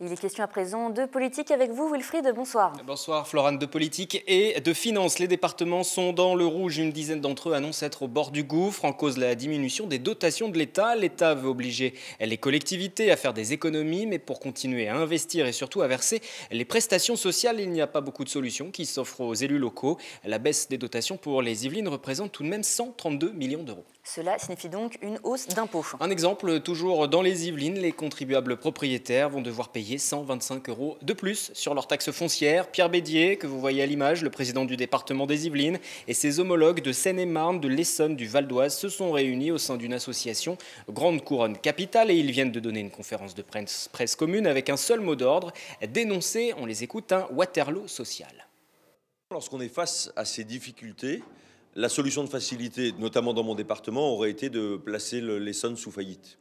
Il est question à présent de politique avec vous, Wilfried. Bonsoir. Bonsoir, Florane. De politique et de finance. Les départements sont dans le rouge. Une dizaine d'entre eux annoncent être au bord du gouffre en cause de la diminution des dotations de l'État. L'État veut obliger les collectivités à faire des économies, mais pour continuer à investir et surtout à verser les prestations sociales, il n'y a pas beaucoup de solutions qui s'offrent aux élus locaux. La baisse des dotations pour les Yvelines représente tout de même 132 millions d'euros. Cela signifie donc une hausse d'impôts. Un exemple, toujours dans les Yvelines, les contribuables propriétaires vont devoir payer 125 euros de plus sur leur taxe foncière. Pierre Bédier, que vous voyez à l'image, le président du département des Yvelines, et ses homologues de Seine-et-Marne, de l'Essonne, du Val d'Oise se sont réunis au sein d'une association Grande Couronne Capitale et ils viennent de donner une conférence de presse, presse commune avec un seul mot d'ordre, dénoncer, on les écoute, un Waterloo social. Lorsqu'on est face à ces difficultés, la solution de facilité, notamment dans mon département, aurait été de placer l'Essonne sous faillite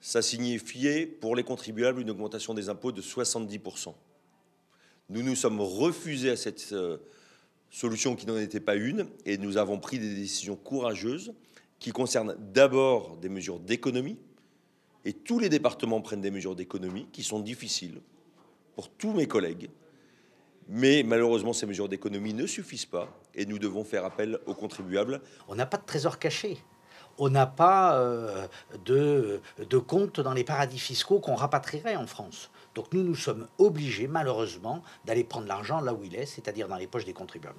ça signifiait pour les contribuables une augmentation des impôts de 70%. Nous nous sommes refusés à cette euh, solution qui n'en était pas une et nous avons pris des décisions courageuses qui concernent d'abord des mesures d'économie et tous les départements prennent des mesures d'économie qui sont difficiles pour tous mes collègues. Mais malheureusement, ces mesures d'économie ne suffisent pas et nous devons faire appel aux contribuables. On n'a pas de trésor caché on n'a pas euh, de, de compte dans les paradis fiscaux qu'on rapatrierait en France. Donc nous, nous sommes obligés, malheureusement, d'aller prendre l'argent là où il est, c'est-à-dire dans les poches des contribuables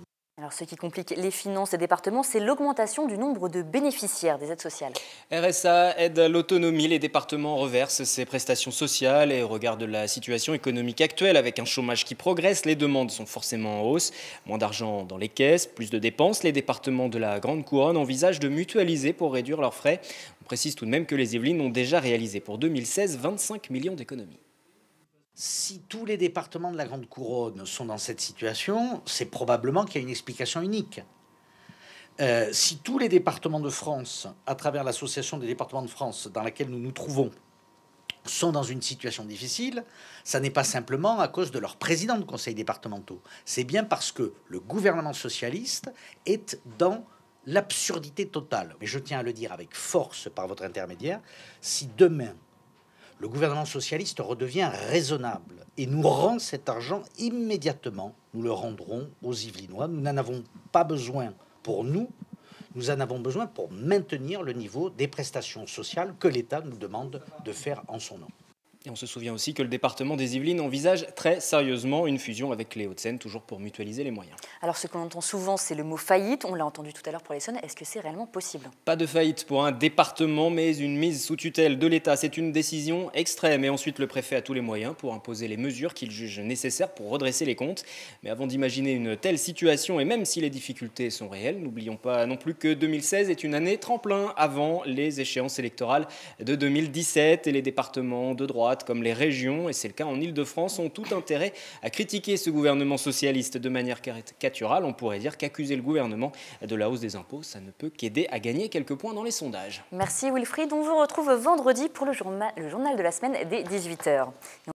ce qui complique les finances des départements, c'est l'augmentation du nombre de bénéficiaires des aides sociales. RSA aide à l'autonomie. Les départements reversent ces prestations sociales et au regard de la situation économique actuelle, avec un chômage qui progresse, les demandes sont forcément en hausse. Moins d'argent dans les caisses, plus de dépenses. Les départements de la Grande Couronne envisagent de mutualiser pour réduire leurs frais. On précise tout de même que les Yvelines ont déjà réalisé pour 2016 25 millions d'économies si tous les départements de la Grande Couronne sont dans cette situation, c'est probablement qu'il y a une explication unique. Euh, si tous les départements de France, à travers l'Association des départements de France dans laquelle nous nous trouvons, sont dans une situation difficile, ça n'est pas simplement à cause de leur président de conseils départementaux. C'est bien parce que le gouvernement socialiste est dans l'absurdité totale. Mais je tiens à le dire avec force par votre intermédiaire, si demain le gouvernement socialiste redevient raisonnable et nous rend cet argent immédiatement. Nous le rendrons aux Yvelinois. Nous n'en avons pas besoin pour nous, nous en avons besoin pour maintenir le niveau des prestations sociales que l'État nous demande de faire en son nom. Et on se souvient aussi que le département des Yvelines envisage très sérieusement une fusion avec les Hauts-de-Seine, toujours pour mutualiser les moyens. Alors ce qu'on entend souvent, c'est le mot faillite. On l'a entendu tout à l'heure pour les l'Essonne. Est-ce que c'est réellement possible Pas de faillite pour un département, mais une mise sous tutelle de l'État. C'est une décision extrême. Et ensuite, le préfet a tous les moyens pour imposer les mesures qu'il juge nécessaires pour redresser les comptes. Mais avant d'imaginer une telle situation, et même si les difficultés sont réelles, n'oublions pas non plus que 2016 est une année tremplin avant les échéances électorales de 2017 et les départements de droit comme les régions, et c'est le cas en Ile-de-France, ont tout intérêt à critiquer ce gouvernement socialiste de manière caricaturale. On pourrait dire qu'accuser le gouvernement de la hausse des impôts, ça ne peut qu'aider à gagner quelques points dans les sondages. Merci Wilfried. On vous retrouve vendredi pour le journal, le journal de la semaine dès 18h.